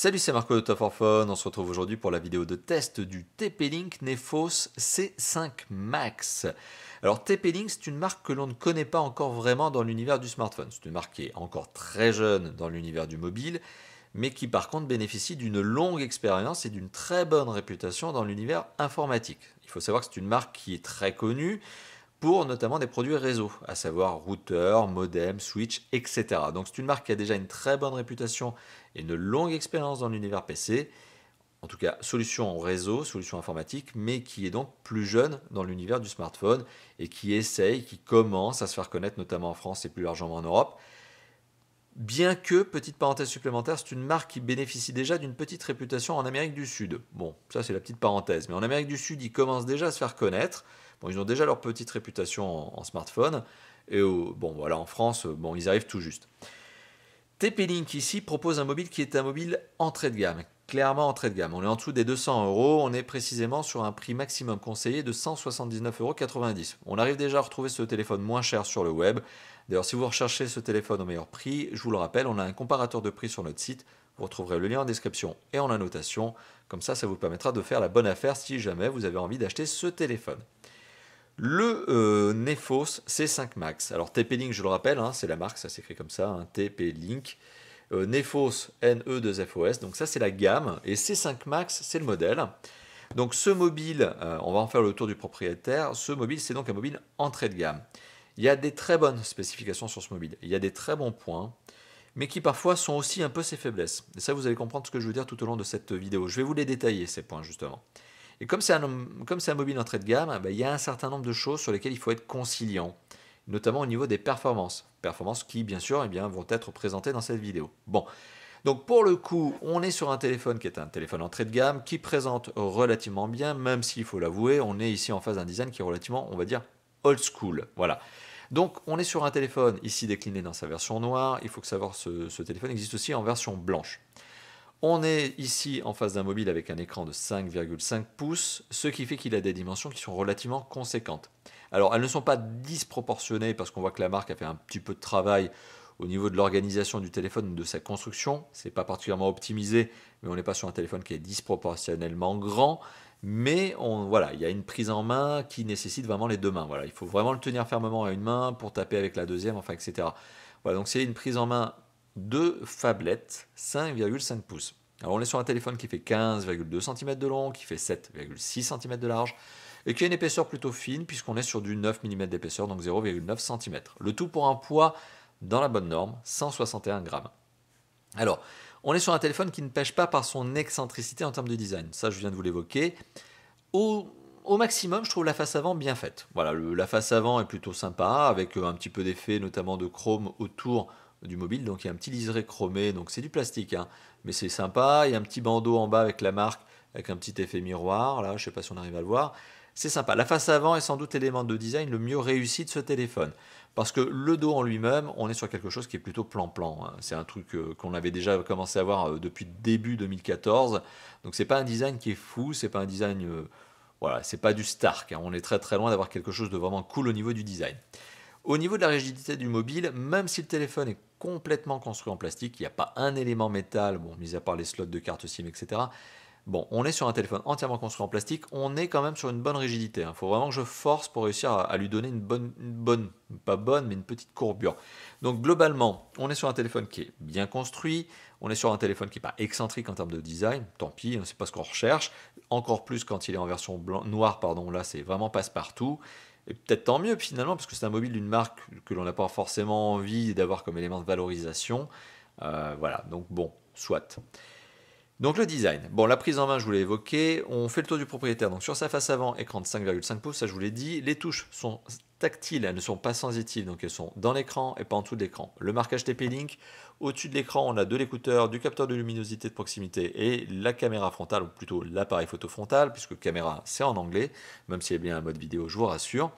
Salut, c'est Marco de Top for On se retrouve aujourd'hui pour la vidéo de test du TP-Link Nefos C5 Max. Alors TP-Link, c'est une marque que l'on ne connaît pas encore vraiment dans l'univers du smartphone. C'est une marque qui est encore très jeune dans l'univers du mobile, mais qui par contre bénéficie d'une longue expérience et d'une très bonne réputation dans l'univers informatique. Il faut savoir que c'est une marque qui est très connue, pour notamment des produits réseau, à savoir routeur, modem, switch, etc. Donc c'est une marque qui a déjà une très bonne réputation et une longue expérience dans l'univers PC, en tout cas solution en réseau, solution informatique, mais qui est donc plus jeune dans l'univers du smartphone et qui essaye, qui commence à se faire connaître notamment en France et plus largement en Europe. Bien que, petite parenthèse supplémentaire, c'est une marque qui bénéficie déjà d'une petite réputation en Amérique du Sud. Bon, ça c'est la petite parenthèse, mais en Amérique du Sud, il commence déjà à se faire connaître ils ont déjà leur petite réputation en, smartphone. Et euh, bon, voilà, en France, euh, bon, ils arrivent tout juste. TP-Link ici propose un mobile qui est un mobile entrée de gamme, clairement entrée de gamme. On est en dessous des 200 euros, on est précisément sur un prix maximum conseillé de 179,90 euros. On arrive déjà à retrouver ce téléphone moins cher sur le web. D'ailleurs, si vous recherchez ce téléphone au meilleur prix, je vous le rappelle, on a un comparateur de prix sur notre site. Vous retrouverez le lien en description et en annotation. Comme ça, ça vous permettra de faire la bonne affaire si jamais vous avez envie d'acheter ce téléphone. Le euh, Nefos C5 Max. Alors TP-Link, je le rappelle, hein, c'est la marque, ça s'écrit comme ça, hein, TP-Link. Euh, Nefos NE2FOS, donc ça c'est la gamme. Et C5 Max, c'est le modèle. Donc ce mobile, euh, on va en faire le tour du propriétaire, ce mobile c'est donc un mobile entrée de gamme. Il y a des très bonnes spécifications sur ce mobile, il y a des très bons points, mais qui parfois sont aussi un peu ses faiblesses. Et ça vous allez comprendre ce que je veux dire tout au long de cette vidéo. Je vais vous les détailler ces points justement. Et comme c'est un, un, mobile entrée de gamme, eh ben, il y a un certain nombre de choses sur lesquelles il faut être conciliant, notamment au niveau des performances. Performances qui, bien sûr, eh bien, vont être présentées dans cette vidéo. Bon, donc pour le coup, on est sur un téléphone qui est un téléphone entrée de gamme, qui présente relativement bien, même s'il faut l'avouer, on est ici en face d'un design qui est relativement, on va dire, old school. Voilà. Donc on est sur un téléphone ici décliné dans sa version noire, il faut que savoir que ce téléphone existe aussi en version blanche. On est ici en face d'un mobile avec un écran de 5,5 pouces, ce qui fait qu'il a des dimensions qui sont relativement conséquentes. Alors elles ne sont pas disproportionnées parce qu'on voit que la marque a fait un petit peu de travail au niveau de l'organisation du téléphone, de sa construction. Ce n'est pas particulièrement optimisé, mais on n'est pas sur un téléphone qui est disproportionnellement grand. Mais on, voilà, il y a une prise en main qui nécessite vraiment les deux mains. Voilà, il faut vraiment le tenir fermement à une main pour taper avec la deuxième, enfin, etc. Voilà, donc c'est une prise en main deux phablettes 5,5 pouces. Alors on est sur un téléphone qui fait 15,2 cm de long, qui fait 7,6 cm de large, et qui a une épaisseur plutôt fine puisqu'on est sur du 9 mm d'épaisseur, donc 0,9 cm. Le tout pour un poids dans la bonne norme, 161 grammes. Alors, on est sur un téléphone qui ne pêche pas par son excentricité en termes de design, ça je viens de vous l'évoquer. Au, maximum, je trouve la face avant bien faite. Voilà, la face avant est plutôt sympa, avec euh, un petit peu d'effet notamment de chrome autour du mobile. Donc il y a un petit liseré chromé, donc c'est du plastique, hein. mais c'est sympa. Il y a un petit bandeau en bas avec la marque, avec un petit effet miroir. Là, je ne sais pas si on arrive à le voir. C'est sympa. La face avant est sans doute l'élément de design le mieux réussi de ce téléphone. Parce que le dos en lui-même, on est sur quelque chose qui est plutôt plan-plan. Hein. C'est un truc euh, qu'on avait déjà commencé à voir euh, depuis début 2014. Donc c'est pas un design qui est fou, c'est pas un design. Euh, voilà, c'est pas du Stark. Hein. On est très très loin d'avoir quelque chose de vraiment cool au niveau du design. Au niveau de la rigidité du mobile, même si le téléphone est complètement construit en plastique, il n'y a pas un élément métal, bon, mis à part les slots de carte SIM, etc. Bon, on est sur un téléphone entièrement construit en plastique, on est quand même sur une bonne rigidité. Il hein. faut vraiment que je force pour réussir à, lui donner une bonne, bonne, pas bonne, mais une petite courbure. Donc globalement, on est sur un téléphone qui est bien construit, on est sur un téléphone qui n'est pas excentrique en termes de design, tant pis, on hein, ne sait pas ce qu'on recherche. Encore plus quand il est en version blanc, noire, pardon, là c'est vraiment passe-partout. Et peut-être tant mieux finalement, parce que c'est un mobile d'une marque que l'on n'a pas forcément envie d'avoir comme élément de valorisation. Euh, voilà, donc bon, soit. Donc le design. Bon, la prise en main, je vous l'ai évoqué. On fait le tour du propriétaire. Donc sur sa face avant, écran de 5,5 pouces, ça je vous l'ai dit. Les touches sont tactiles, elles ne sont pas sensitives, donc elles sont dans l'écran et pas en dessous de l'écran. Le marquage TP-Link, au-dessus de l'écran, on a de l'écouteur, du capteur de luminosité de proximité et la caméra frontale, ou plutôt l'appareil photo frontal, puisque caméra c'est en anglais, même s'il y a bien un mode vidéo, je vous rassure.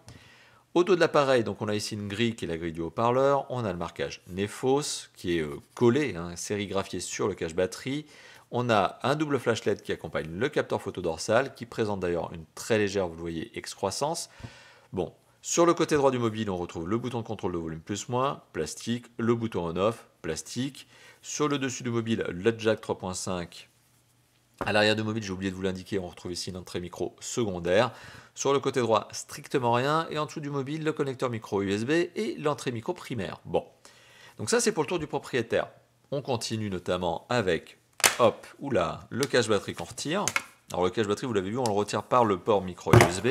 Au dos de l'appareil, donc on a ici une grille qui est la grille du haut-parleur, on a le marquage Nefos qui est euh, collé, hein, sérigraphié sur le cache batterie. On a un double flash LED qui accompagne le capteur photo dorsal, qui présente d'ailleurs une très légère, vous le voyez, excroissance. Bon, sur le côté droit du mobile, on retrouve le bouton de contrôle de volume plus moins, plastique, le bouton on off, plastique. Sur le dessus du mobile, le jack 3.5. À l'arrière du mobile, j'ai oublié de vous l'indiquer, on retrouve ici une entrée micro secondaire. Sur le côté droit, strictement rien. Et en dessous du mobile, le connecteur micro USB et l'entrée micro primaire. Bon. Donc ça, c'est pour le tour du propriétaire. On continue notamment avec, hop, oula, le cache batterie qu'on retire. Alors le cache batterie, vous l'avez vu, on le retire par le port micro USB.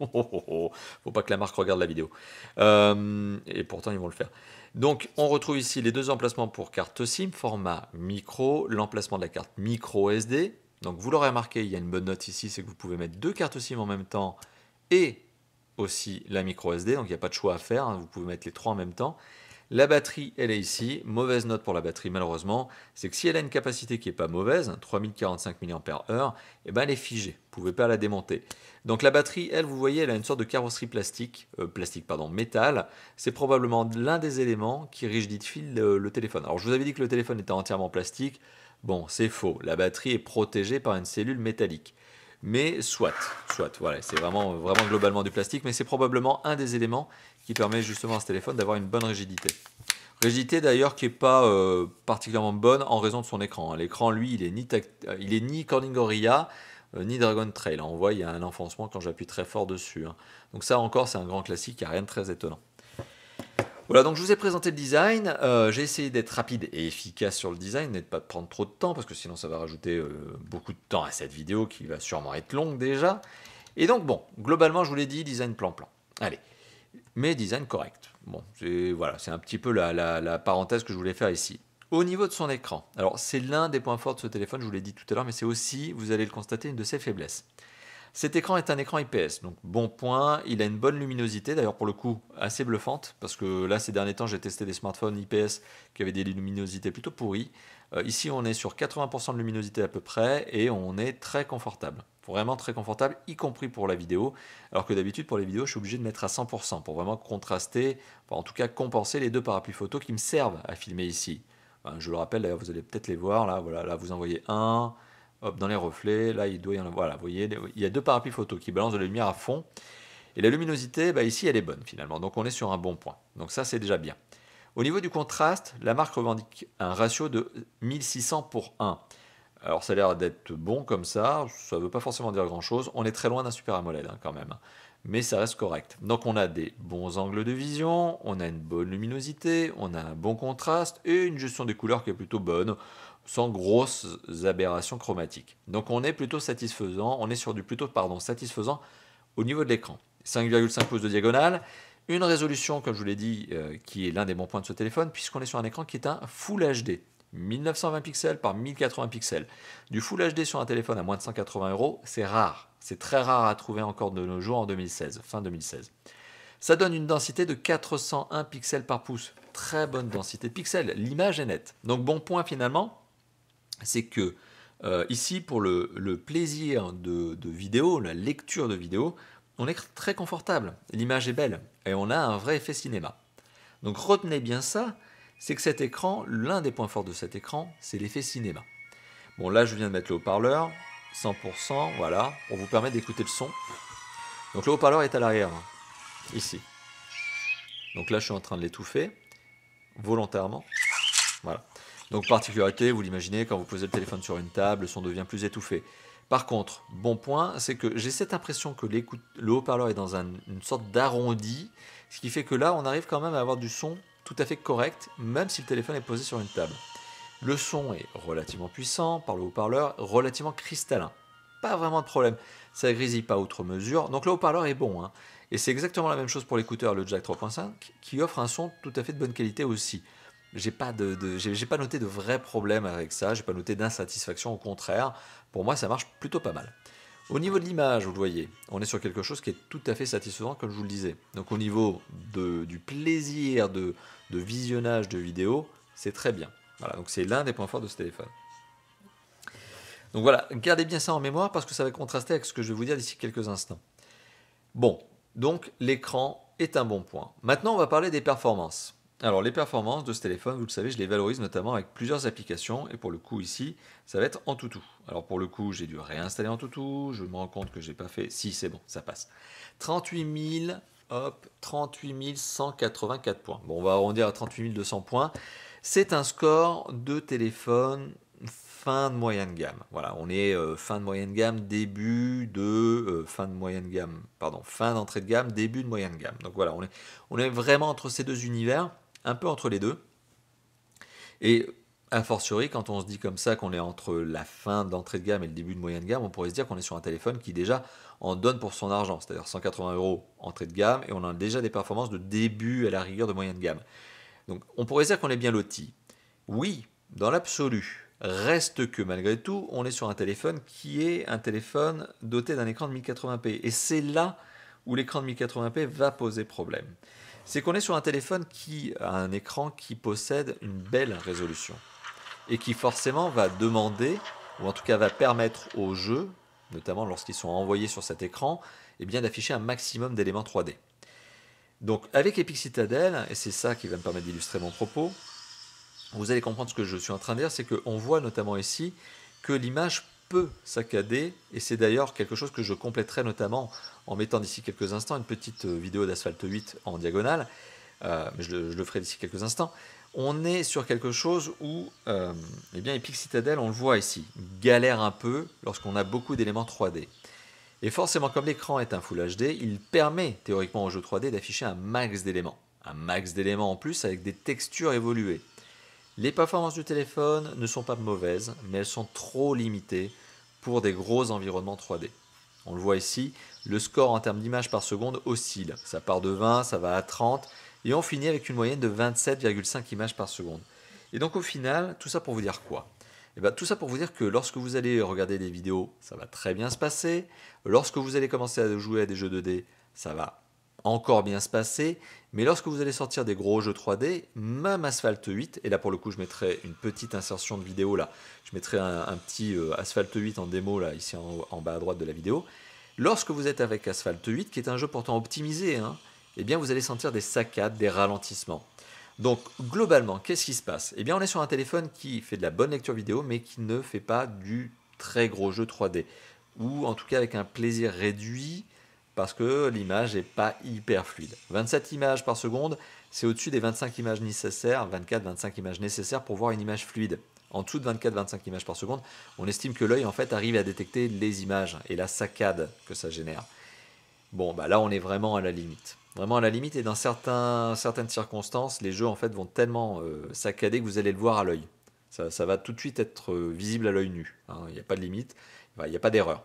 Oh, oh, oh, Faut pas que la marque regarde la vidéo. Euh, et pourtant, ils vont le faire. Donc on retrouve ici les deux emplacements pour carte SIM, format micro, l'emplacement de la carte micro SD. Donc vous l'aurez remarqué, il y a une bonne note ici, c'est que vous pouvez mettre deux cartes SIM en même temps et aussi la micro SD, donc il n'y a pas de choix à faire, hein. vous pouvez mettre les trois en même temps. La batterie, elle est ici. Mauvaise note pour la batterie, malheureusement, c'est que si elle a une capacité qui n'est pas mauvaise, 3045 mAh, eh ben, elle est figée. Vous ne pouvez pas la démonter. Donc la batterie, elle, vous voyez, elle a une sorte de carrosserie plastique, euh, plastique, pardon, métal. C'est probablement l'un des éléments qui rigidifie le, le téléphone. Alors je vous avais dit que le téléphone était entièrement plastique. Bon, c'est faux. La batterie est protégée par une cellule métallique mais soit, soit, voilà, c'est vraiment, vraiment globalement du plastique, mais c'est probablement un des éléments qui permet justement à ce téléphone d'avoir une bonne rigidité. Rigidité d'ailleurs qui n'est pas euh, particulièrement bonne en raison de son écran. Hein. L'écran, lui, il est ni, euh, il est ni Corning Gorilla, euh, ni Dragon Trail. On voit, il y a un enfoncement quand j'appuie très fort dessus. Hein. Donc ça encore, c'est un grand classique, il n'y rien de très étonnant. Voilà, donc je vous ai présenté le design. J'ai essayé d'être rapide et efficace sur le design, pas de pas prendre trop de temps, parce que sinon ça va rajouter beaucoup de temps à cette vidéo qui va sûrement être longue déjà. Et donc bon, globalement, je vous l'ai dit, design plan-plan. Allez, mais design correct. Bon, c'est un petit peu la, la parenthèse que je voulais faire ici. Au niveau de son écran, alors c'est l'un des points forts de ce téléphone, je vous l'ai dit tout à l'heure, mais c'est aussi, vous allez le constater, une de ses faiblesses. Cet écran est un écran IPS, donc bon point, il a une bonne luminosité, d'ailleurs pour le coup assez bluffante, parce que là ces derniers temps j'ai testé des smartphones IPS qui avaient des luminosités plutôt pourries. Euh, ici, on est sur 80% de luminosité à peu près et on est très confortable. Vraiment très confortable, y compris pour la vidéo. Alors que d'habitude, pour les vidéos, je suis obligé de mettre à 100% pour vraiment contraster, en tout cas compenser les deux parapluies photos qui me servent à filmer ici. Ben, je le rappelle, d'ailleurs, vous allez peut-être les voir. Là, voilà, là, vous en voyez un. Hop, dans les reflets, là, il doit y en avoir. Voilà, vous voyez, il y a deux parapluies photos qui balancent de la lumière à fond. Et la luminosité, ben, ici, elle est bonne finalement. Donc, on est sur un bon point. Donc, ça, c'est déjà bien. Au niveau du contraste, la marque revendique un ratio de 1600 pour 1. Alors ça a l'air d'être bon comme ça, ça ne veut pas forcément dire grand-chose. On est très loin d'un super AMOLED hein, quand même, mais ça reste correct. Donc on a des bons angles de vision, on a une bonne luminosité, on a un bon contraste et une gestion des couleurs qui est plutôt bonne, sans grosses aberrations chromatiques. Donc on est plutôt satisfaisant, on est sur du plutôt pardon satisfaisant au niveau de l'écran. 5,5 pouces de diagonale, une résolution, comme je vous l'ai dit, euh, qui est l'un des bons points de ce téléphone, puisqu'on est sur un écran qui est un Full HD. 1920 pixels par 1080 pixels. Du Full HD sur un téléphone à moins de 180 euros, c'est rare. C'est très rare à trouver encore de nos jours en 2016, fin 2016. Ça donne une densité de 401 pixels par pouce. Très bonne densité de pixels. L'image est nette. Donc bon point finalement, c'est que euh, ici, pour le, plaisir de, de, vidéo, la lecture de vidéo, on est très confortable, l'image est belle, et on a un vrai effet cinéma. Donc retenez bien ça, c'est que cet écran, l'un des points forts de cet écran, c'est l'effet cinéma. Bon là je viens de mettre le haut-parleur, 100%, voilà, on vous permet d'écouter le son. Donc le haut-parleur est à l'arrière, hein, ici. Donc là je suis en train de l'étouffer, volontairement, voilà. Donc particularité, vous l'imaginez, quand vous posez le téléphone sur une table, le son devient plus étouffé. Par contre, bon point, c'est que j'ai cette impression que le haut-parleur est dans une sorte d'arrondi, ce qui fait que là, on arrive quand même à avoir du son tout à fait correct, même si le téléphone est posé sur une table. Le son est relativement puissant par le haut-parleur, relativement cristallin. Pas vraiment de problème, ça grésille pas outre mesure, donc le haut-parleur est bon. Hein. Et c'est exactement la même chose pour l'écouteur, le Jack 3.5, qui offre un son tout à fait de bonne qualité aussi j'ai pas pas noté de vrais problèmes avec ça, j'ai pas noté d'insatisfaction, au contraire, pour moi ça marche plutôt pas mal. Au niveau de l'image, vous le voyez, on est sur quelque chose qui est tout à fait satisfaisant, comme je vous le disais. Donc au niveau du plaisir de, de, visionnage de vidéos, c'est très bien. Voilà, donc c'est l'un des points forts de ce téléphone. Donc voilà, gardez bien ça en mémoire parce que ça va contraster avec ce que je vais vous dire d'ici quelques instants. Bon, donc l'écran est un bon point. Maintenant, on va parler des performances. Alors les performances de ce téléphone, vous le savez, je les valorise notamment avec plusieurs applications et pour le coup ici, ça va être en tout. Alors pour le coup, j'ai dû réinstaller en tout. je me rends compte que j'ai pas fait. Si, c'est bon, ça passe. 38 000, hop, 38 184 points. Bon, on va arrondir à 38 200 points. C'est un score de téléphone fin de moyenne gamme. Voilà, on est euh, fin de moyenne gamme, début de euh, fin de moyenne gamme, pardon, fin d'entrée de gamme, début de moyenne gamme. Donc voilà, on on est vraiment entre ces deux univers un peu entre les deux. Et a fortiori, quand on se dit comme ça qu'on est entre la fin d'entrée de gamme et le début de moyenne de gamme, on pourrait se dire qu'on est sur un téléphone qui déjà en donne pour son argent, c'est-à-dire 180 euros entrée de gamme, et on a déjà des performances de début à la rigueur de moyenne de gamme. Donc on pourrait dire qu'on est bien loti. Oui, dans l'absolu. Reste que malgré tout, on est sur un téléphone qui est un téléphone doté d'un écran de 1080p. Et c'est là où l'écran de 1080p va poser problème c'est qu'on est sur un téléphone qui a un écran qui possède une belle résolution et qui forcément va demander, ou en tout cas va permettre aux jeux, notamment lorsqu'ils sont envoyés sur cet écran, eh bien d'afficher un maximum d'éléments 3D. Donc avec Epic Citadel, et c'est ça qui va me permettre d'illustrer mon propos, vous allez comprendre ce que je suis en train de dire, c'est qu'on voit notamment ici que l'image peut saccader, et c'est d'ailleurs quelque chose que je compléterai notamment en mettant d'ici quelques instants une petite euh, vidéo d'Asphalte 8 en diagonale, euh, je le, ferai d'ici quelques instants. On est sur quelque chose où, euh, eh bien, Epic Citadel, on le voit ici, galère un peu lorsqu'on a beaucoup d'éléments 3D. Et forcément, comme l'écran est un Full HD, il permet théoriquement au jeu 3D d'afficher un max d'éléments. Un max d'éléments en plus avec des textures évoluées. Les performances du téléphone ne sont pas mauvaises, mais elles sont trop limitées pour des gros environnements 3D. On le voit ici, le score en termes d'images par seconde oscille. Ça part de 20, ça va à 30, et on finit avec une moyenne de 27,5 images par seconde. Et donc au final, tout ça pour vous dire quoi et eh bien, Tout ça pour vous dire que lorsque vous allez regarder des vidéos, ça va très bien se passer. Lorsque vous allez commencer à jouer à des jeux 2D, ça va encore bien se passer, mais lorsque vous allez sortir des gros jeux 3D, même Asphalt 8, et là pour le coup je mettrai une petite insertion de vidéo là, je mettrai un, petit euh, Asphalt 8 en démo là, ici en, bas à droite de la vidéo, lorsque vous êtes avec Asphalt 8, qui est un jeu pourtant optimisé, hein, eh bien vous allez sentir des saccades, des ralentissements. Donc globalement, qu'est-ce qui se passe Eh bien on est sur un téléphone qui fait de la bonne lecture vidéo, mais qui ne fait pas du très gros jeu 3D, ou en tout cas avec un plaisir réduit, parce que l'image n'est pas hyper fluide. 27 images par seconde, c'est au-dessus des 25 images nécessaires, 24-25 images nécessaires pour voir une image fluide. En dessous de 24-25 images par seconde, on estime que l'œil en fait arrive à détecter les images et la saccade que ça génère. Bon, bah là on est vraiment à la limite. Vraiment à la limite et dans certaines circonstances, les jeux en fait vont tellement euh, saccader que vous allez le voir à l'œil. Ça, va tout de suite être euh, visible à l'œil nu. Hein. Il n'y a pas de limite, il n'y a pas d'erreur.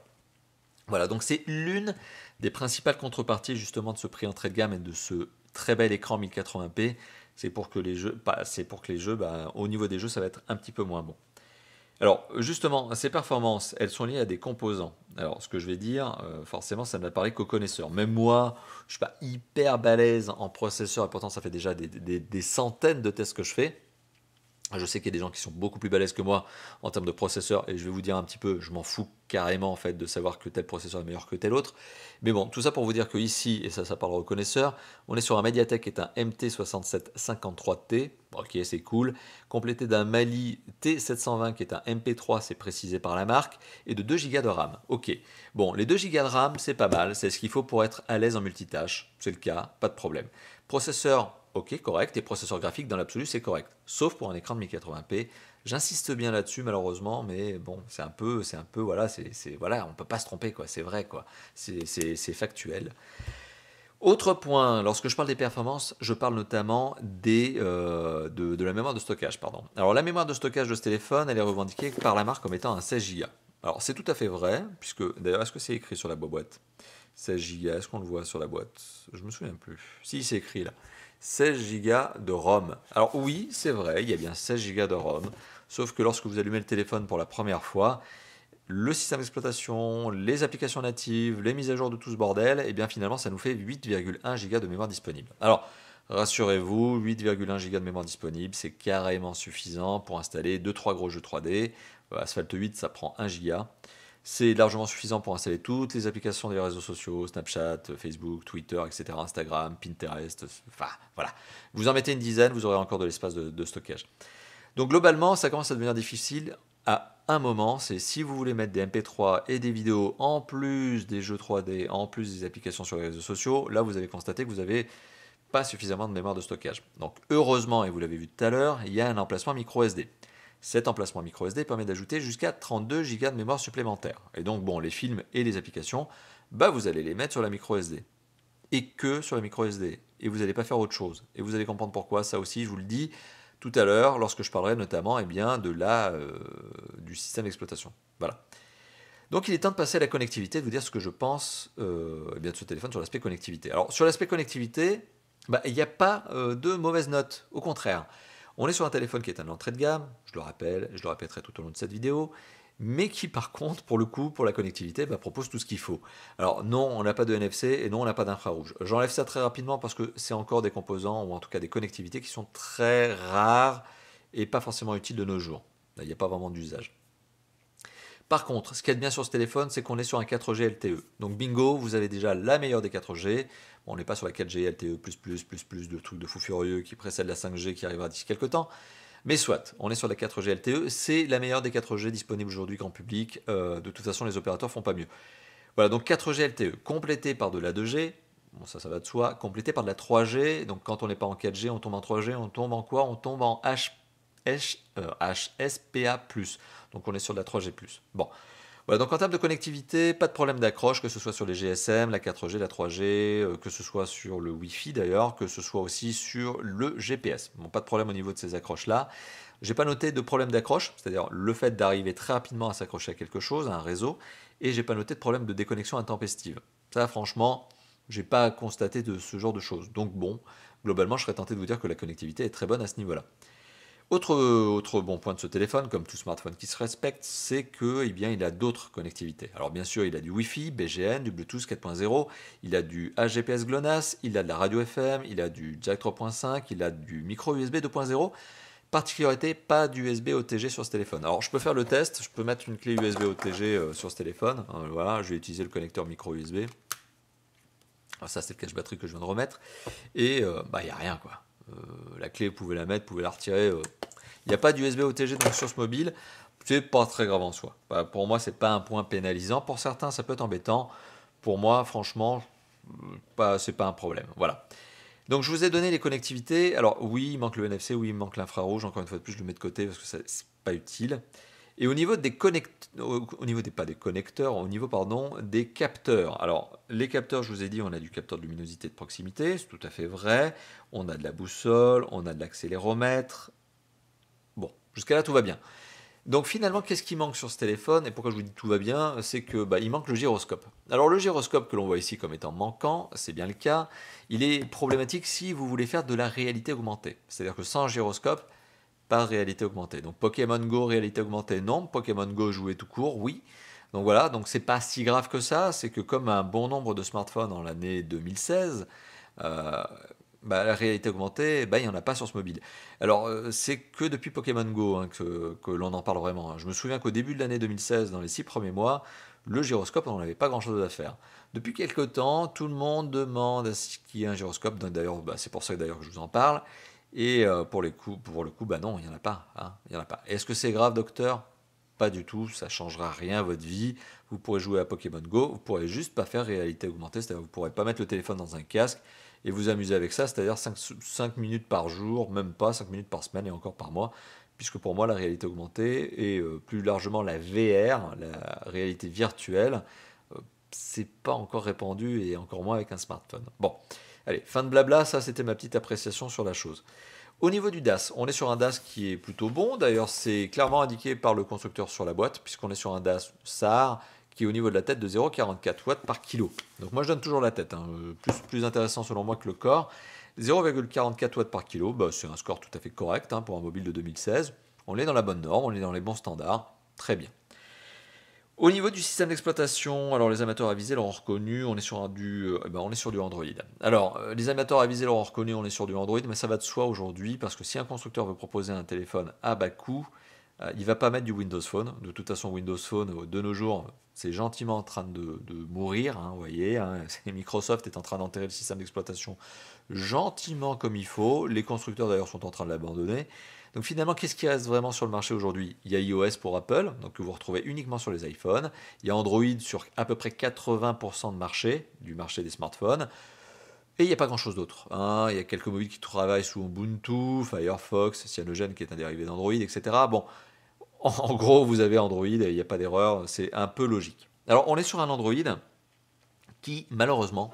Voilà, donc c'est l'une des principales contreparties justement de ce prix entrée de gamme et de ce très bel écran 1080p, c'est pour que les jeux, bah, c'est pour que les jeux bah, au niveau des jeux, ça va être un petit peu moins bon. Alors justement, ces performances, elles sont liées à des composants. Alors ce que je vais dire, euh, forcément, ça ne m'apparaît qu'aux connaisseurs. Même moi, je ne suis pas hyper balèze en processeur et pourtant ça fait déjà des centaines de tests que je fais. Je sais qu'il y a des gens qui sont beaucoup plus balèzes que moi en termes de processeur, et je vais vous dire un petit peu, je m'en fous carrément en fait de savoir que tel processeur est meilleur que tel autre. Mais bon, tout ça pour vous dire que ici, et ça, ça parle aux on est sur un Mediatek qui est un MT6753T, ok c'est cool, complété d'un Mali T720 qui est un MP3, c'est précisé par la marque, et de 2 Go de RAM, ok. Bon, les 2 Go de RAM, c'est pas mal, c'est ce qu'il faut pour être à l'aise en multitâche, c'est le cas, pas de problème. Processeur ok, correct, et processeur graphique dans l'absolu, c'est correct, sauf pour un écran de 1080p. J'insiste bien là-dessus, malheureusement, mais bon, c'est un peu, c'est un peu, voilà, c'est, voilà, on peut pas se tromper, quoi, c'est vrai, quoi, c'est factuel. Autre point, lorsque je parle des performances, je parle notamment des, euh, de, la mémoire de stockage. Pardon. Alors la mémoire de stockage de ce téléphone, elle est revendiquée par la marque comme étant un 16 Go. Alors c'est tout à fait vrai, puisque d'ailleurs est-ce que c'est écrit sur la boîte 16 Go, est-ce qu'on le voit sur la boîte Je ne me souviens plus. Si c'est écrit là. 16 Go de ROM. Alors oui, c'est vrai, il y a bien 16 Go de ROM, sauf que lorsque vous allumez le téléphone pour la première fois, le système d'exploitation, les applications natives, les mises à jour de tout ce bordel, et eh bien finalement ça nous fait 8,1 Go de mémoire disponible. Alors rassurez-vous, 8,1 Go de mémoire disponible, c'est carrément suffisant pour installer 2-3 gros jeux 3D. Asphalt 8, ça prend 1 Go. C'est largement suffisant pour installer toutes les applications des réseaux sociaux, Snapchat, Facebook, Twitter, etc., Instagram, Pinterest, enfin voilà. Vous en mettez une dizaine, vous aurez encore de l'espace de, de stockage. Donc globalement, ça commence à devenir difficile à un moment, c'est si vous voulez mettre des MP3 et des vidéos en plus des jeux 3D, en plus des applications sur les réseaux sociaux, là vous avez constaté que vous n'avez pas suffisamment de mémoire de stockage. Donc heureusement, et vous l'avez vu tout à l'heure, il y a un emplacement micro SD. Cet emplacement micro SD permet d'ajouter jusqu'à 32 Go de mémoire supplémentaire. Et donc, bon, les films et les applications, bah, vous allez les mettre sur la micro SD. Et que sur la micro SD. Et vous n'allez pas faire autre chose. Et vous allez comprendre pourquoi. Ça aussi, je vous le dis tout à l'heure, lorsque je parlerai notamment eh bien, de la, euh, du système d'exploitation. Voilà. Donc il est temps de passer à la connectivité, de vous dire ce que je pense euh, eh bien, de ce téléphone sur l'aspect connectivité. Alors sur l'aspect connectivité, bah, il n'y a pas euh, de mauvaise note, au contraire. On est sur un téléphone qui est un entrée de gamme, je le rappelle, je le répéterai tout au long de cette vidéo, mais qui par contre, pour le coup, pour la connectivité, bah, propose tout ce qu'il faut. Alors non, on n'a pas de NFC et non, on n'a pas d'infrarouge. J'enlève ça très rapidement parce que c'est encore des composants ou en tout cas des connectivités qui sont très rares et pas forcément utiles de nos jours. Il n'y a pas vraiment d'usage. Par contre, ce qu'il y bien sur ce téléphone, c'est qu'on est sur un 4G LTE. Donc bingo, vous avez déjà la meilleure des 4G. on n'est pas sur la 4G LTE, plus, plus, plus, plus de trucs de fou furieux qui précède la 5G qui arrivera d'ici quelques temps. Mais soit, on est sur la 4G LTE, c'est la meilleure des 4G disponibles aujourd'hui grand public. Euh, de toute façon, les opérateurs font pas mieux. Voilà, donc 4G LTE complété par de la 2G, bon ça ça va de soi, complété par de la 3G. Donc quand on n'est pas en 4G, on tombe en 3G, on tombe en quoi On tombe en HP. HSPA+. E donc on est sur de la 3G+. Bon. Voilà, donc en termes de connectivité, pas de problème d'accroche, que ce soit sur les GSM, la 4G, la 3G, euh, que ce soit sur le Wi-Fi d'ailleurs, que ce soit aussi sur le GPS. Bon, pas de problème au niveau de ces accroches-là. J'ai pas noté de problème d'accroche, c'est-à-dire le fait d'arriver très rapidement à s'accrocher à quelque chose, à un réseau, et j'ai pas noté de problème de déconnexion intempestive. Ça, franchement, j'ai pas constaté de ce genre de choses. Donc bon, globalement, je serais tenté de vous dire que la connectivité est très bonne à ce niveau-là. Autre, bon point de ce téléphone, comme tout smartphone qui se respecte, c'est que eh bien, il a d'autres connectivités. Alors bien sûr, il a du Wi-Fi, BGN, du Bluetooth 4.0, il a du HGPS GLONASS, il a de la radio FM, il a du jack 3.5, il a du micro USB 2.0. Particularité, pas USB OTG sur ce téléphone. Alors je peux faire le test, je peux mettre une clé USB OTG euh, sur ce téléphone. Hein, voilà, je vais utiliser le connecteur micro USB. Alors ah, ça c'est le cache batterie que je viens de remettre. Et euh, bah, il n'y a rien quoi. Euh, la clé, vous pouvez la mettre, vous pouvez la retirer. Euh. Il n'y a pas d'USB OTG dans sur ce mobile. C'est pas très grave en soi. Bah, pour moi, c'est pas un point pénalisant. Pour certains, ça peut être embêtant. Pour moi, franchement, euh, pas, c'est pas un problème. Voilà. Donc je vous ai donné les connectivités. Alors oui, il manque le NFC, oui, il manque l'infrarouge. Encore une fois de plus, je le mets de côté parce que c'est pas utile. Et au niveau des connecteurs, au niveau des pas des connecteurs, au niveau pardon des capteurs. Alors les capteurs, je vous ai dit, on a du capteur de luminosité de proximité, c'est tout à fait vrai. On a de la boussole, on a de l'accéléromètre. Bon, jusqu'à là tout va bien. Donc finalement, qu'est-ce qui manque sur ce téléphone Et pourquoi je vous dis tout va bien C'est que bah, il manque le gyroscope. Alors le gyroscope que l'on voit ici comme étant manquant, c'est bien le cas. Il est problématique si vous voulez faire de la réalité augmentée. C'est-à-dire que sans gyroscope, par réalité augmentée. Donc Pokémon Go, réalité augmentée, non. Pokémon Go, jouer tout court, oui. Donc voilà, donc c'est pas si grave que ça. C'est que comme un bon nombre de smartphones en l'année 2016, euh, bah, la réalité augmentée, bah, il n'y en a pas sur ce mobile. Alors, euh, c'est que depuis Pokémon Go hein, que, l'on en parle vraiment. Hein. Je me souviens qu'au début de l'année 2016, dans les six premiers mois, le gyroscope, on n'avait pas grand-chose à faire. Depuis quelques temps, tout le monde demande à ce qu'il y ait un gyroscope. D'ailleurs, bah, c'est pour ça d'ailleurs que je vous en parle. Et euh, pour, les coups, pour le coup, bah non, il n'y en a pas. Hein, pas. Est-ce que c'est grave, docteur Pas du tout, ça changera rien à votre vie. Vous pourrez jouer à Pokémon Go, vous pourrez juste pas faire réalité augmentée, c'est-à-dire vous pourrez pas mettre le téléphone dans un casque et vous amuser avec ça, c'est-à-dire 5, minutes par jour, même pas 5 minutes par semaine et encore par mois, puisque pour moi la réalité augmentée et euh, plus largement la VR, la réalité virtuelle, ce euh, c'est pas encore répandu et encore moins avec un smartphone. Bon. Allez, fin de blabla, ça c'était ma petite appréciation sur la chose. Au niveau du DAS, on est sur un DAS qui est plutôt bon. D'ailleurs, c'est clairement indiqué par le constructeur sur la boîte, puisqu'on est sur un DAS SAR qui est au niveau de la tête de 0,44 watts par kilo. Donc moi, je donne toujours la tête, hein. euh, plus, plus intéressant selon moi que le corps. 0,44 watts par kilo, bah, c'est un score tout à fait correct hein, pour un mobile de 2016. On est dans la bonne norme, on est dans les bons standards, très bien. Au niveau du système d'exploitation, alors les amateurs avisés l'ont reconnu, on est sur du, euh, eh ben, on est sur du Android. Alors euh, les amateurs avisés l'ont reconnu, on est sur du Android, mais ça va de soi aujourd'hui parce que si un constructeur veut proposer un téléphone à bas coût, il euh, il va pas mettre du Windows Phone. De toute façon, Windows Phone de nos jours, c'est gentiment en train de, mourir. Hein, vous voyez, hein, Microsoft est en train d'enterrer le système d'exploitation gentiment comme il faut. Les constructeurs d'ailleurs sont en train de l'abandonner. Donc finalement, qu'est-ce qui reste vraiment sur le marché aujourd'hui Il y a iOS pour Apple, donc que vous retrouvez uniquement sur les iPhones. Il y a Android sur à peu près 80% de marché, du marché des smartphones. Et il n'y a pas grand-chose d'autre. Hein. Il y a quelques mobiles qui travaillent sous Ubuntu, Firefox, Cyanogen qui est un dérivé d'Android, etc. Bon, en, gros, vous avez Android, il n'y a pas d'erreur, c'est un peu logique. Alors, on est sur un Android qui, malheureusement,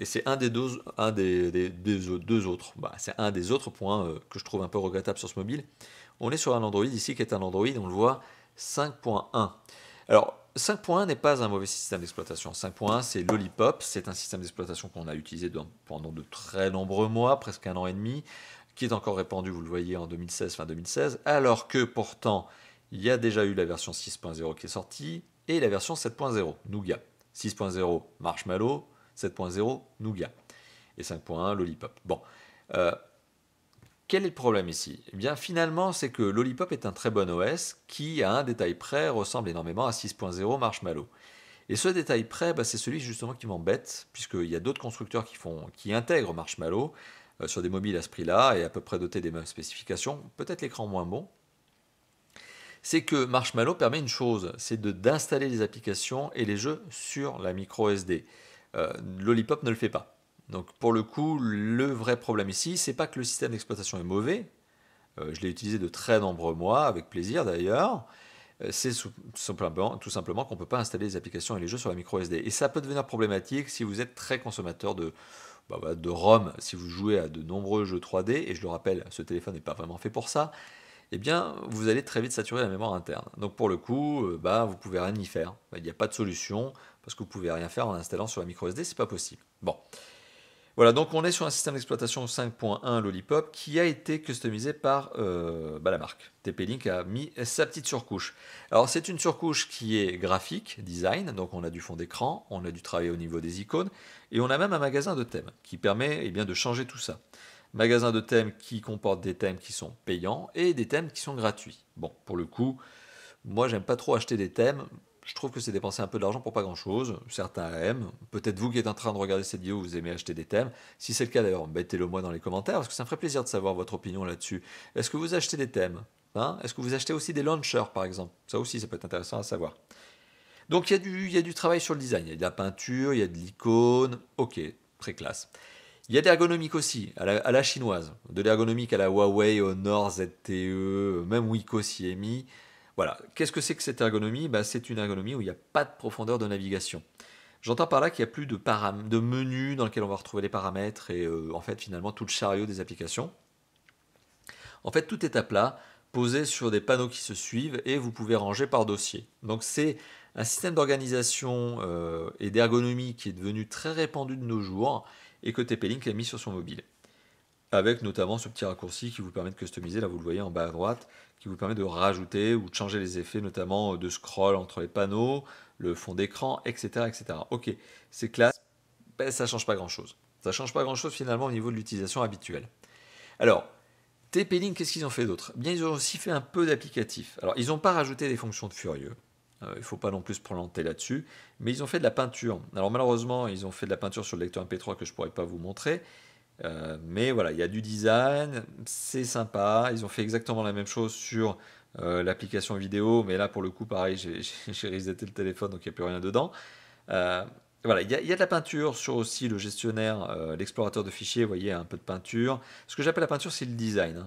et c'est un des deux, un deux autres. Bah, c'est un des autres points euh, que je trouve un peu regrettable sur ce mobile. On est sur un Android ici qui est un Android, on le voit, 5.1. Alors, 5.1 n'est pas un mauvais système d'exploitation. 5.1, c'est Lollipop. C'est un système d'exploitation qu'on a utilisé pendant de très nombreux mois, presque un an et demi, qui est encore répandu, vous le voyez, en 2016, fin 2016. Alors que pourtant, il y a déjà eu la version 6.0 qui est sortie et la version 7.0, Nougat. 6.0, Marshmallow. 7.0, Nougat. Et 5.1, Lollipop. Bon. Euh, quel est le problème ici eh bien, finalement, c'est que Lollipop est un très bon OS qui, à un détail près, ressemble énormément à 6.0 Marshmallow. Et ce détail près, bah, c'est celui justement qui m'embête, puisqu'il y a d'autres constructeurs qui, font, qui intègrent Marshmallow euh, sur des mobiles à ce prix-là et à peu près dotés des mêmes spécifications, peut-être l'écran moins bon. C'est que Marshmallow permet une chose, c'est d'installer les applications et les jeux sur la micro SD. Euh, Lollipop ne le fait pas. Donc pour le coup, le vrai problème ici, c'est pas que le système d'exploitation est mauvais. Euh, je l'ai utilisé de très nombreux mois, avec plaisir d'ailleurs. Euh, c'est tout simplement qu'on ne peut pas installer les applications et les jeux sur la micro SD. Et ça peut devenir problématique si vous êtes très consommateur de, bah, de ROM, si vous jouez à de nombreux jeux 3D. Et je le rappelle, ce téléphone n'est pas vraiment fait pour ça. Eh bien, vous allez très vite saturer la mémoire interne. Donc pour le coup, euh, bah, vous pouvez rien y faire. Bah, il n'y a pas de solution parce que vous pouvez rien faire en installant sur la micro SD, c'est pas possible. Bon. Voilà, donc on est sur un système d'exploitation 5.1 Lollipop qui a été customisé par euh, bah, la marque. TP-Link a mis sa petite surcouche. Alors c'est une surcouche qui est graphique, design, donc on a du fond d'écran, on a du travail au niveau des icônes, et on a même un magasin de thèmes qui permet eh bien, de changer tout ça magasin de thèmes qui comporte des thèmes qui sont payants et des thèmes qui sont gratuits. Bon, pour le coup, moi j'aime pas trop acheter des thèmes. Je trouve que c'est dépenser un peu d'argent pour pas grand chose. Certains aiment. Peut-être vous qui êtes en train de regarder cette vidéo, vous aimez acheter des thèmes. Si c'est le cas d'ailleurs, mettez-le moi dans les commentaires parce que ça me ferait plaisir de savoir votre opinion là-dessus. Est-ce que vous achetez des thèmes hein Est-ce que vous achetez aussi des launchers par exemple Ça aussi, ça peut être intéressant à savoir. Donc il y, il y a du travail sur le design. Il y a de la peinture, il y a de l'icône. Ok, très classe. Il y a de l'ergonomique aussi, à la, chinoise. De l'ergonomique à la Huawei, Honor, ZTE, même Wiko CMI. Voilà. Qu'est-ce que c'est que cette ergonomie ben, C'est une ergonomie où il n'y a pas de profondeur de navigation. J'entends par là qu'il n'y a plus de, de menu dans lequel on va retrouver les paramètres et euh, en fait finalement tout le chariot des applications. En fait, tout est à plat, posé sur des panneaux qui se suivent et vous pouvez ranger par dossier. Donc c'est un système d'organisation euh, et d'ergonomie qui est devenu très répandu de nos jours et que TP-Link a mis sur son mobile. Avec notamment ce petit raccourci qui vous permet de customiser, là vous le voyez en bas à droite, qui vous permet de rajouter ou de changer les effets, notamment euh, de scroll entre les panneaux, le fond d'écran, etc., etc. Ok, c'est classe, mais ça change pas grand-chose. Ça change pas grand-chose finalement au niveau de l'utilisation habituelle. Alors, TP-Link, qu'est-ce qu'ils ont fait d'autre Bien, ils ont aussi fait un peu d'applicatif. Alors, ils n'ont pas rajouté des fonctions de furieux. Euh, il ne faut pas non plus se prolonger là-dessus. Mais ils ont fait de la peinture. Alors malheureusement, ils ont fait de la peinture sur le lecteur MP3 que je ne pourrais pas vous montrer. Euh, mais voilà, il y a du design, c'est sympa. Ils ont fait exactement la même chose sur euh, l'application vidéo. Mais là, pour le coup, pareil, j'ai reseté le téléphone, donc il n'y a plus rien dedans. voilà, il y, a de la peinture sur aussi le gestionnaire, l'explorateur de fichiers, vous voyez, un peu de peinture. Ce que j'appelle la peinture, c'est le design.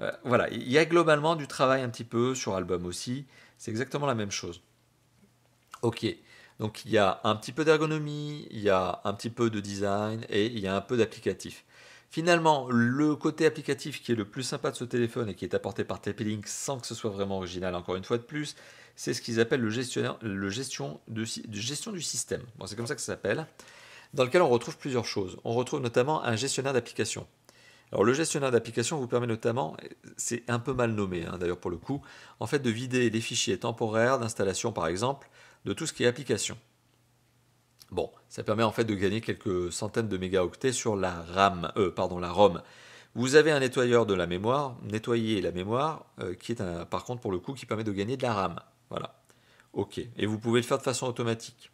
Hein. voilà, il y a globalement du travail un petit peu sur album aussi c'est exactement la même chose. Ok, donc il y a un petit peu d'ergonomie, il y a un petit peu de design et il y a un peu d'applicatif. Finalement, le côté applicatif qui est le plus sympa de ce téléphone et qui est apporté par TP-Link sans que ce soit vraiment original, encore une fois de plus, c'est ce qu'ils appellent le, gestionnaire, le gestion, de, gestion du système. Bon, c'est comme ça que ça s'appelle, dans lequel on retrouve plusieurs choses. On retrouve notamment un gestionnaire d'applications. Alors le gestionnaire d'application vous permet notamment, c'est un peu mal nommé hein, d'ailleurs pour le coup, en fait de vider les fichiers temporaires d'installation par exemple de tout ce qui est application. Bon, ça permet en fait de gagner quelques centaines de mégaoctets sur la RAM, euh, pardon, la ROM. Vous avez un nettoyeur de la mémoire, nettoyer la mémoire, euh, qui est un, par contre pour le coup qui permet de gagner de la RAM. Voilà. Ok. Et vous pouvez le faire de façon automatique.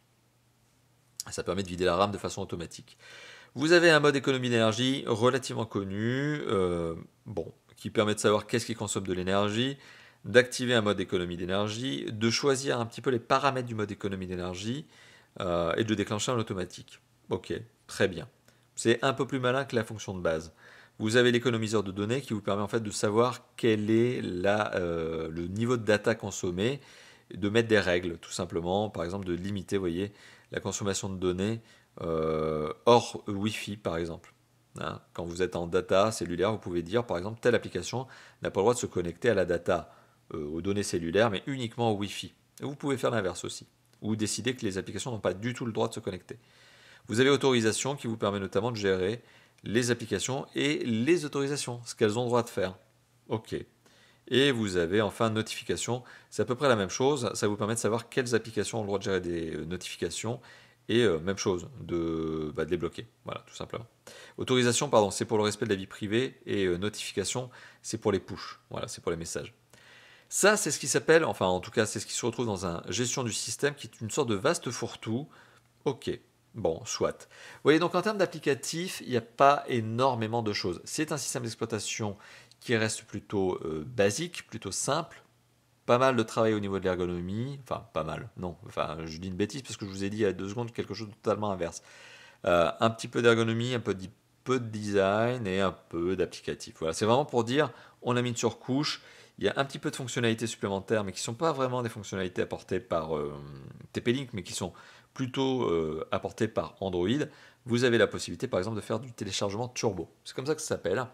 Ça permet de vider la RAM de façon automatique. Vous avez un mode économie d'énergie relativement connu, euh, bon, qui permet de savoir qu'est-ce qui consomme de l'énergie, d'activer un mode économie d'énergie, de choisir un petit peu les paramètres du mode économie d'énergie euh, et de déclencher en automatique. Ok, très bien. C'est un peu plus malin que la fonction de base. Vous avez l'économiseur de données qui vous permet en fait de savoir quel est euh, le niveau de data consommé, de mettre des règles tout simplement, par exemple de limiter, voyez, la consommation de données euh, hors Wi-Fi, par exemple. Hein, quand vous êtes en data cellulaire, vous pouvez dire, par exemple, telle application n'a pas le droit de se connecter à la data, euh, aux données cellulaires, mais uniquement au Wi-Fi. vous pouvez faire l'inverse aussi, ou décider que les applications n'ont pas du tout le droit de se connecter. Vous avez autorisation qui vous permet notamment de gérer les applications et les autorisations, ce qu'elles ont le droit de faire. OK. Et vous avez enfin notification, c'est à peu près la même chose, ça vous permet de savoir quelles applications ont le droit de gérer des euh, notifications et euh, même chose, de, bah, les bloquer. Voilà, tout simplement. Autorisation, pardon, c'est pour le respect de la vie privée. Et euh, notification, c'est pour les push. Voilà, c'est pour les messages. Ça, c'est ce qui s'appelle, enfin en tout cas, c'est ce qui se retrouve dans un gestion du système qui est une sorte de vaste fourre-tout. Ok, bon, soit. Vous voyez, donc en termes d'applicatif, il n'y a pas énormément de choses. C'est un système d'exploitation qui reste plutôt euh, basique, plutôt simple pas mal de travail au niveau de l'ergonomie, enfin pas mal, non, enfin je dis une bêtise parce que je vous ai dit il y a deux secondes quelque chose de totalement inverse. Euh, un petit peu d'ergonomie, un peu de, design et un peu d'applicatif. Voilà, c'est vraiment pour dire on a mis une surcouche, il y a un petit peu de fonctionnalités supplémentaires mais qui ne sont pas vraiment des fonctionnalités apportées par euh, TP-Link mais qui sont plutôt euh, apportées par Android. Vous avez la possibilité par exemple de faire du téléchargement turbo. C'est comme ça que ça s'appelle.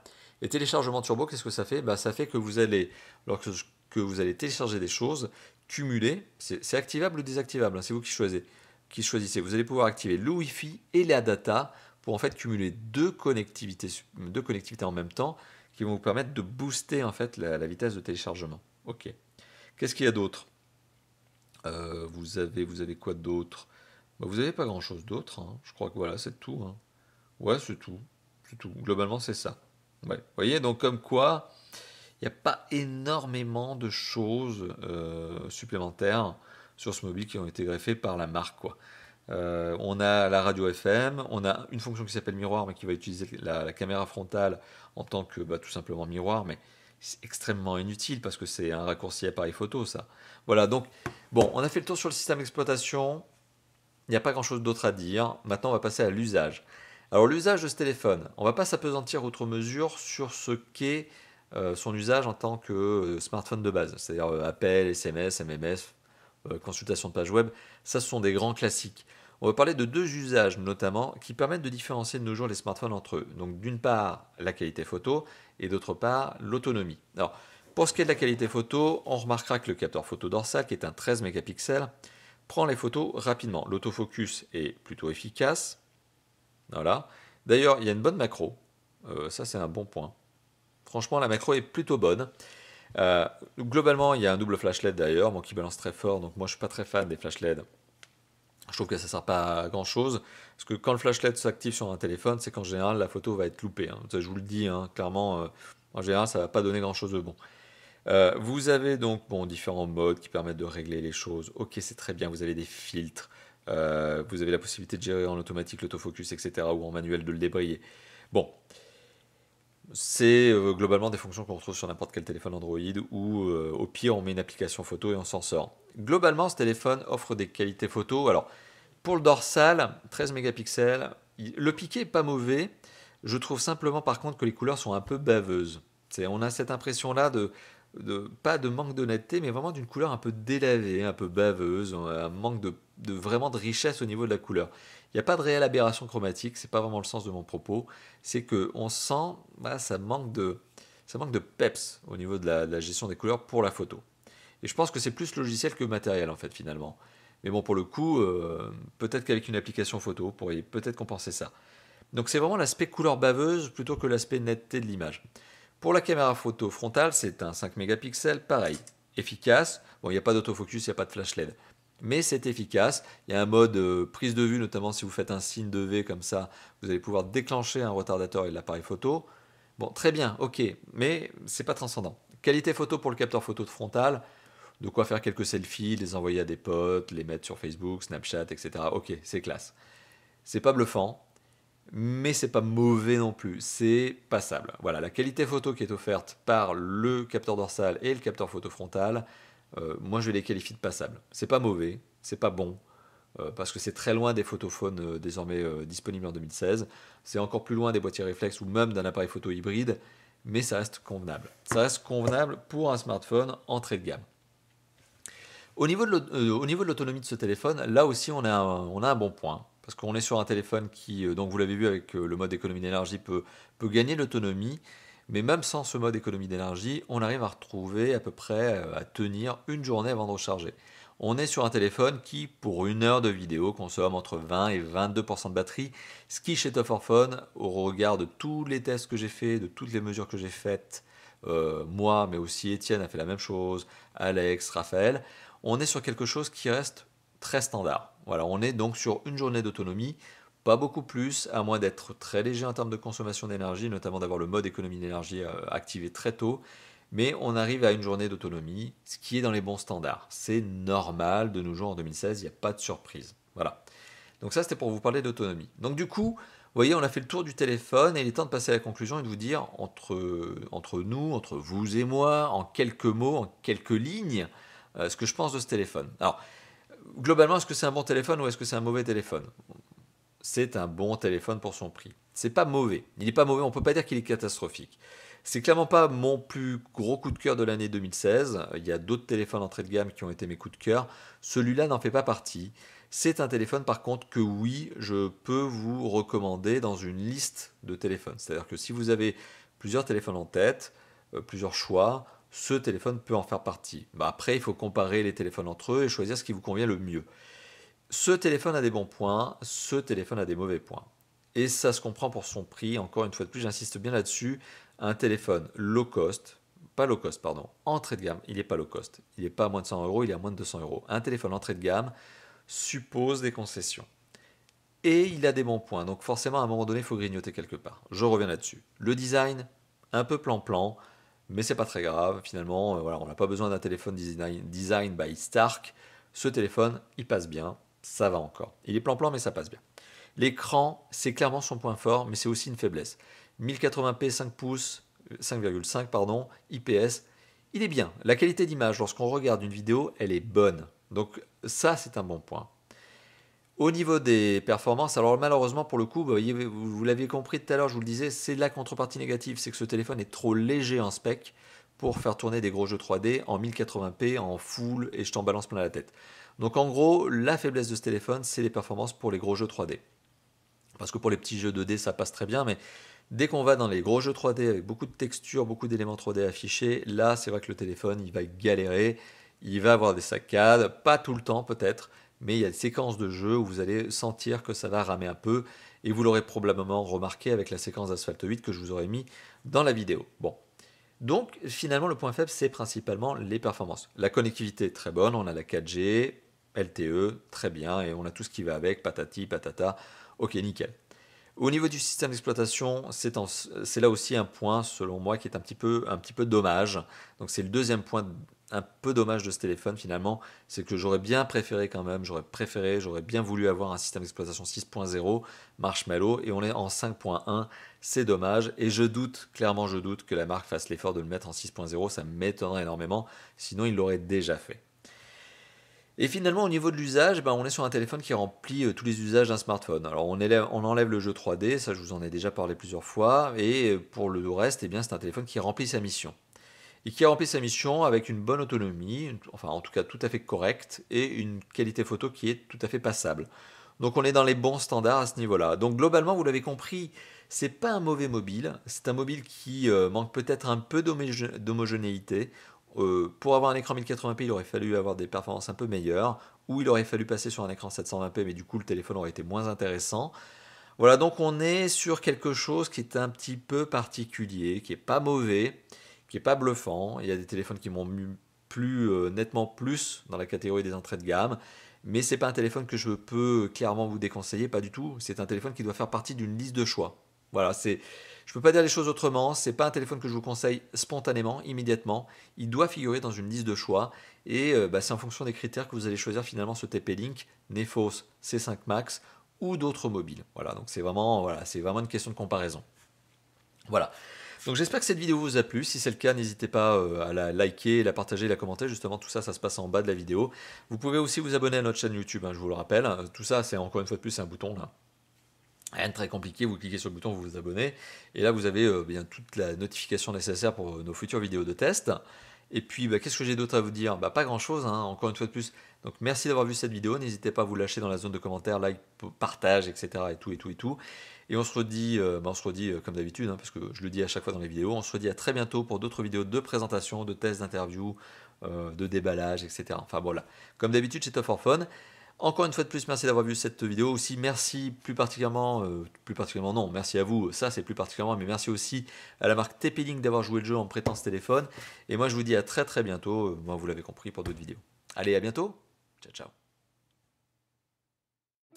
Et téléchargement turbo, qu'est-ce que ça fait bah, Ça fait que vous allez, lorsque que vous allez télécharger des choses, cumuler, c'est activable ou désactivable, hein, c'est vous qui choisissez, qui Vous allez pouvoir activer le Wi-Fi et la data pour en fait cumuler deux connectivités, deux connectivités en même temps qui vont vous permettre de booster en fait la, vitesse de téléchargement. Ok. Qu'est-ce qu'il y a d'autre euh, vous, avez, vous avez quoi d'autre bah, Vous n'avez pas grand-chose d'autre. Hein. Je crois que voilà, c'est tout. Hein. Ouais, c'est tout. tout. Globalement, c'est ça. Vous voyez, donc comme quoi, il n'y a pas énormément de choses euh, supplémentaires sur ce mobile qui ont été greffées par la marque. Euh, on a la radio FM, on a une fonction qui s'appelle miroir, mais qui va utiliser la, caméra frontale en tant que bah, tout simplement miroir, mais c'est extrêmement inutile parce que c'est un raccourci appareil photo, ça. Voilà, donc, bon, on a fait le tour sur le système d'exploitation. Il n'y a pas grand-chose d'autre à dire. Maintenant, on va passer à l'usage. Alors, l'usage de ce téléphone, on ne va pas s'apesantir outre mesure sur ce qu'est euh, son usage en tant que euh, smartphone de base, c'est-à-dire euh, appel, SMS, MMS, consultation de page web, ça ce sont des grands classiques. On va parler de deux usages notamment qui permettent de différencier de nos jours les smartphones entre eux. Donc d'une part la qualité photo et d'autre part l'autonomie. Alors pour ce qui est de la qualité photo, on remarquera que le capteur photo dorsal qui est un 13 mégapixels prend les photos rapidement. L'autofocus est plutôt efficace. Voilà. D'ailleurs, il y a une bonne macro. ça c'est un bon point. Franchement, la macro est plutôt bonne. Euh, globalement, il y a un double flash LED d'ailleurs, qui balance très fort, donc moi je suis pas très fan des flash LED. Je trouve que ça ne sert pas à grand chose, parce que quand le flash LED s'active sur un téléphone, c'est qu'en général la photo va être loupée. Hein. je vous le dis, hein, clairement, euh, en général ça ne va pas donner grand chose de bon. Euh, vous avez donc bon, différents modes qui permettent de régler les choses. Ok, c'est très bien, vous avez des filtres, vous avez la possibilité de gérer en automatique l'autofocus, etc., ou en manuel de le débrayer. Bon, c'est euh, globalement des fonctions qu'on retrouve sur n'importe quel téléphone Android ou euh, au pire on met une application photo et on s'en sort. Globalement ce téléphone offre des qualités photo. Alors pour le dorsal, 13 mégapixels, le piqué est pas mauvais. Je trouve simplement par contre que les couleurs sont un peu baveuses. on a cette impression là de, de pas de manque d'honnêteté mais vraiment d'une couleur un peu délavée, un peu baveuse, un manque de de, vraiment de richesse au niveau de la couleur. Il n'y a pas de réelle aberration chromatique, c'est pas vraiment le sens de mon propos. C'est que on sent, bah, ça manque de, ça manque de peps au niveau de la, gestion des couleurs pour la photo. Et je pense que c'est plus logiciel que matériel en fait finalement. Mais bon, pour le coup, euh, peut-être qu'avec une application photo, vous peut-être compenser ça. Donc c'est vraiment l'aspect couleur baveuse plutôt que l'aspect netteté de l'image. Pour la caméra photo frontale, c'est un 5 mégapixels, pareil, efficace. Bon, il n'y a pas d'autofocus, il n'y a pas de flash LED mais c'est efficace. Il y a un mode euh, prise de vue, notamment si vous faites un signe de V comme ça, vous allez pouvoir déclencher un retardateur et l'appareil photo. Bon, très bien, ok, mais c'est pas transcendant. Qualité photo pour le capteur photo frontal, de quoi faire quelques selfies, les envoyer à des potes, les mettre sur Facebook, Snapchat, etc. Ok, c'est classe. C'est pas bluffant, mais c'est pas mauvais non plus, c'est passable. Voilà, la qualité photo qui est offerte par le capteur dorsal et le capteur photo frontal, euh, moi je vais les qualifier de passables. C'est pas mauvais, c'est pas bon, euh, parce que c'est très loin des photophones euh, désormais disponibles en 2016. C'est encore plus loin des boîtiers réflexes ou même d'un appareil photo hybride, mais ça reste convenable. Ça reste convenable pour un smartphone entrée de gamme. Au niveau de l'autonomie de ce téléphone, là aussi on a un, bon point. Parce qu'on est sur un téléphone qui, donc vous l'avez vu avec le mode économie d'énergie, peut gagner l'autonomie, mais même sans ce mode économie d'énergie, on arrive à retrouver à peu près euh, à tenir une journée avant de recharger. On est sur un téléphone qui, pour une heure de vidéo, consomme entre 20 et 22% de batterie, ce qui chez Top Phone, au regard de tous les tests que j'ai faits, de toutes les mesures que j'ai faites, euh, moi, mais aussi Étienne a fait la même chose, Alex, Raphaël, on est sur quelque chose qui reste très standard. Voilà, on est donc sur une journée d'autonomie pas beaucoup plus, à moins d'être très léger en termes de consommation d'énergie, notamment d'avoir le mode économie d'énergie euh, activé très tôt. Mais on arrive à une journée d'autonomie, ce qui est dans les bons standards. C'est normal de nos jours en 2016, il n'y a pas de surprise. Voilà. Donc ça, c'était pour vous parler d'autonomie. Donc du coup, vous voyez, on a fait le tour du téléphone et il est temps de passer à la conclusion et de vous dire, entre, entre nous, entre vous et moi, en quelques mots, en quelques lignes, euh, ce que je pense de ce téléphone. Alors, globalement, est-ce que c'est un bon téléphone ou est-ce que c'est un mauvais téléphone c'est un bon téléphone pour son prix. C'est pas mauvais. Il n'est pas mauvais, on peut pas dire qu'il est catastrophique. C'est clairement pas mon plus gros coup de cœur de l'année 2016. Il y a d'autres téléphones entrée de gamme qui ont été mes coups de cœur. Celui-là n'en fait pas partie. C'est un téléphone par contre que oui, je peux vous recommander dans une liste de téléphones. C'est-à-dire que si vous avez plusieurs téléphones en tête, euh, plusieurs choix, ce téléphone peut en faire partie. Bah, après, il faut comparer les téléphones entre eux et choisir ce qui vous convient le mieux. Ce téléphone a des bons points, ce téléphone a des mauvais points. Et ça se comprend pour son prix, encore une fois de plus, j'insiste bien là-dessus, un téléphone low cost, pas low cost, pardon, entrée de gamme, il n'est pas low cost, il n'est pas à moins de 100 euros, il est à moins de 200 euros. Un téléphone entrée de gamme suppose des concessions. Et il a des bons points, donc forcément à un moment donné, il faut grignoter quelque part. Je reviens là-dessus. Le design, un peu plan-plan, mais c'est pas très grave, finalement, euh, voilà, on n'a pas besoin d'un téléphone design by Stark. Ce téléphone, il passe bien, ça va encore. Il est plan-plan, mais ça passe bien. L'écran, c'est clairement son point fort, mais c'est aussi une faiblesse. 1080p 5 pouces, 5,5 euh, pardon, IPS, il est bien. La qualité d'image lorsqu'on regarde une vidéo, elle est bonne. Donc ça, c'est un bon point. Au niveau des performances, alors malheureusement pour le coup, vous, vous l'aviez compris tout à l'heure, je vous le disais, c'est la contrepartie négative, c'est que ce téléphone est trop léger en spec pour faire tourner des gros jeux 3D en 1080p, en full, et je t'en balance plein la tête. Donc en gros, la faiblesse de ce téléphone, c'est les performances pour les gros jeux 3D. Parce que pour les petits jeux 2D, ça passe très bien, mais dès qu'on va dans les gros jeux 3D avec beaucoup de textures, beaucoup d'éléments 3D affichés, là, c'est vrai que le téléphone, il va galérer, il va avoir des saccades, pas tout le temps peut-être, mais il y a des séquences de jeu où vous allez sentir que ça va ramer un peu, et vous l'aurez probablement remarqué avec la séquence Asphalt 8 que je vous aurais mis dans la vidéo. Bon, donc finalement, le point faible, c'est principalement les performances. La connectivité est très bonne, on a la 4G, LTE, très bien, et on a tout ce qui va avec, patati, patata, ok, nickel. Au niveau du système d'exploitation, c'est là aussi un point, selon moi, qui est un petit peu, un petit peu dommage. Donc c'est le deuxième point un peu dommage de ce téléphone finalement, c'est que j'aurais bien préféré quand même, j'aurais préféré, j'aurais bien voulu avoir un système d'exploitation 6.0 Marshmallow et on est en 5.1, c'est dommage et je doute, clairement je doute que la marque fasse l'effort de le mettre en 6.0, ça m'étonnerait énormément, sinon il l'aurait déjà fait. Et finalement, au niveau de l'usage, ben, on est sur un téléphone qui remplit euh, tous les usages d'un smartphone. Alors, on, on, enlève le jeu 3D, ça je vous en ai déjà parlé plusieurs fois, et euh, pour le reste, et eh bien, c'est un téléphone qui remplit sa mission et qui a rempli sa mission avec une bonne autonomie, enfin en tout cas tout à fait correcte, et une qualité photo qui est tout à fait passable. Donc on est dans les bons standards à ce niveau-là. Donc globalement, vous l'avez compris, c'est pas un mauvais mobile, c'est un mobile qui euh, manque peut-être un peu d'homogénéité. Euh, pour avoir un écran 1080p, il aurait fallu avoir des performances un peu meilleures, ou il aurait fallu passer sur un écran 720p, mais du coup le téléphone aurait été moins intéressant. Voilà, donc on est sur quelque chose qui est un petit peu particulier, qui n'est pas mauvais, qui est pas bluffant. Il y a des téléphones qui m'ont plus euh, nettement plus dans la catégorie des entrées de gamme. Mais c'est pas un téléphone que je peux clairement vous déconseiller, pas du tout. C'est un téléphone qui doit faire partie d'une liste de choix. Voilà, c'est, je peux pas dire les choses autrement. C'est pas un téléphone que je vous conseille spontanément, immédiatement. Il doit figurer dans une liste de choix. Et euh, bah, c'est en fonction des critères que vous allez choisir finalement ce TP-Link, Nefos C5 Max ou d'autres mobiles. Voilà, donc c'est vraiment, voilà, c'est vraiment une question de comparaison. Voilà. Donc j'espère que cette vidéo vous a plu. Si c'est le cas, n'hésitez pas euh, à la liker, la partager, la commenter. Justement, tout ça, ça se passe en bas de la vidéo. Vous pouvez aussi vous abonner à notre chaîne YouTube, hein, je vous le rappelle. Euh, tout ça, c'est encore une fois de plus un bouton là. Rien de très compliqué, vous cliquez sur le bouton, vous vous abonnez. Et là, vous avez euh, bien toute la notification nécessaire pour nos futures vidéos de test. Et puis, bah, qu'est-ce que j'ai d'autre à vous dire bah, Pas grand-chose, hein, encore une fois de plus. Donc, merci d'avoir vu cette vidéo. N'hésitez pas à vous lâcher dans la zone de commentaires, like, partage, etc. Et tout, et tout, et tout. Et on se redit, euh, ben, on se redit euh, comme d'habitude, hein, parce que je le dis à chaque fois dans les vidéos, on se redit à très bientôt pour d'autres vidéos de présentation, de tests, d'interviews, euh, de déballage, etc. Enfin voilà, comme d'habitude c'est top for Fun. Encore une fois de plus, merci d'avoir vu cette vidéo. Aussi, merci plus particulièrement, plus particulièrement non, merci à vous, ça c'est plus particulièrement, mais merci aussi à la marque TP-Link d'avoir joué le jeu en prêtant ce téléphone. Et moi je vous dis à très très bientôt, moi vous l'avez compris, pour d'autres vidéos. Allez, à bientôt, ciao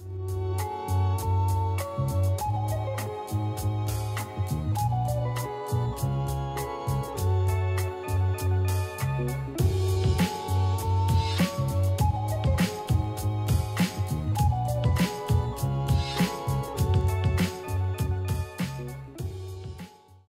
ciao.